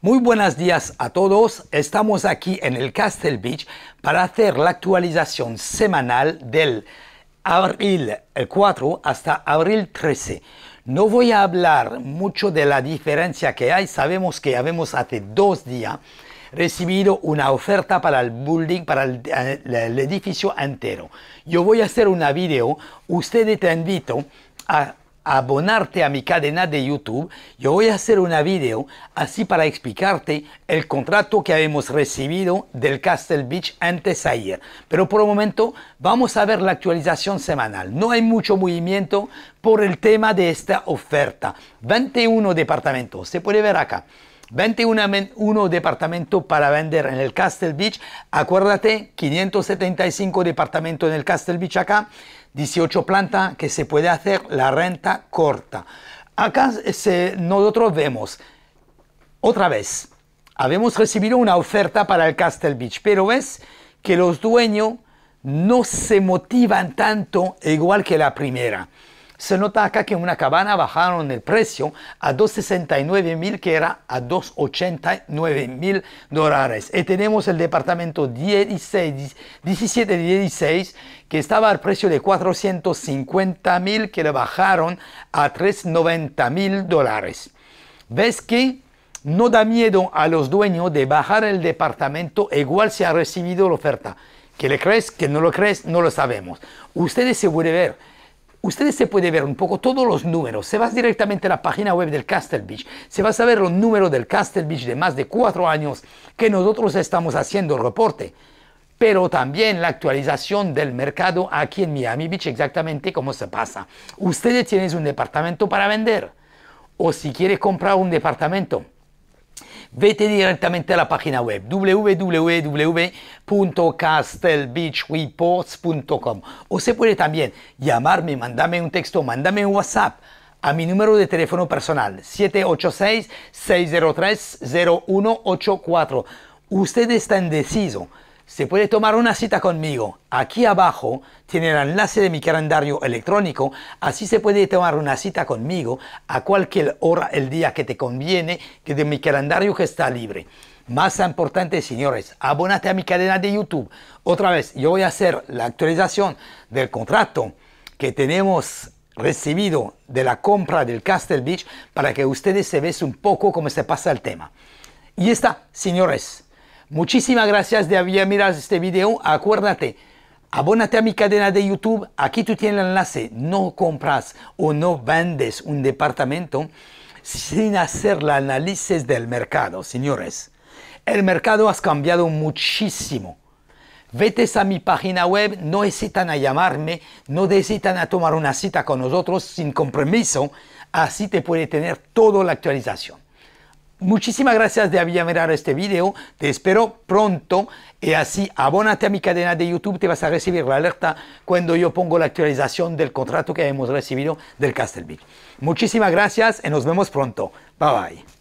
Muy buenos días a todos. Estamos aquí en el Castle Beach para hacer la actualización semanal del abril 4 hasta abril 13. No voy a hablar mucho de la diferencia que hay. Sabemos que habemos hace dos días recibido una oferta para el building, para el, eh, edificio entero. Yo voy a hacer una video. Ustedes te invito a abonarte a mi cadena de YouTube, yo voy a hacer una video así para explicarte el contrato que habíamos recibido del Castle Beach antes ayer. Pero por el momento vamos a ver la actualización semanal. No hay mucho movimiento por el tema de esta oferta. 21 departamentos, se puede ver acá. 21 departamentos para vender en el Castle Beach. Acuérdate, 575 departamentos en el Castle Beach acá, 18 plantas que se puede hacer la renta corta. Acá nosotros vemos, otra vez, habíamos recibido una oferta para el Castle Beach, pero ves que los dueños no se motivan tanto igual que la primera. Se nota acá que en una cabana bajaron el precio a 269 mil, que era a 289 mil dólares. Y eh, tenemos el departamento 16, 17 16, que estaba al precio de 450 mil, que le bajaron a 390 mil dólares. ¿Ves que? No da miedo a los dueños de bajar el departamento igual si ha recibido la oferta. ¿Que le crees? ¿Que no lo crees? No lo sabemos. Ustedes se pueden ver Ustedes se puede ver un poco todos los números. Se va directamente a la página web del Castle Beach. Se va a saber los números del Castle Beach de más de cuatro años que nosotros estamos haciendo el reporte. Pero también la actualización del mercado aquí en Miami Beach, exactamente cómo se pasa. Ustedes tienen un departamento para vender. O si quiere comprar un departamento, vete directamente a la página web www.castelbeachreports.com o se puede también llamarme, mandarme un texto, mandarme un WhatsApp a mi número de teléfono personal 786-603-0184. Usted está indeciso se puede tomar una cita conmigo. Aquí abajo tiene el enlace de mi calendario electrónico, así se puede tomar una cita conmigo a cualquier hora, el día que te conviene, que de mi calendario que está libre. Más importante, señores, abonate a mi cadena de YouTube. Otra vez, yo voy a hacer la actualización del contrato que tenemos recibido de la compra del Castle Beach para que ustedes se vean un poco cómo se pasa el tema. Y está, señores, Muchísimas gracias de haber mirado este video. Acuérdate, abónate a mi cadena de YouTube. Aquí tú tienes el enlace. No compras o no vendes un departamento sin hacer la análisis del mercado, señores. El mercado ha cambiado muchísimo. Vete a mi página web, no necesitan a llamarme, no necesitan a tomar una cita con nosotros sin compromiso, así te puede tener toda la actualización. Muchísimas gracias de haber mirado este video. Te espero pronto. Y eh, así, abónate a mi cadena de YouTube. Te vas a recibir la alerta cuando yo pongo la actualización del contrato que hemos recibido del Castelvic. Muchísimas gracias y nos vemos pronto. Bye bye.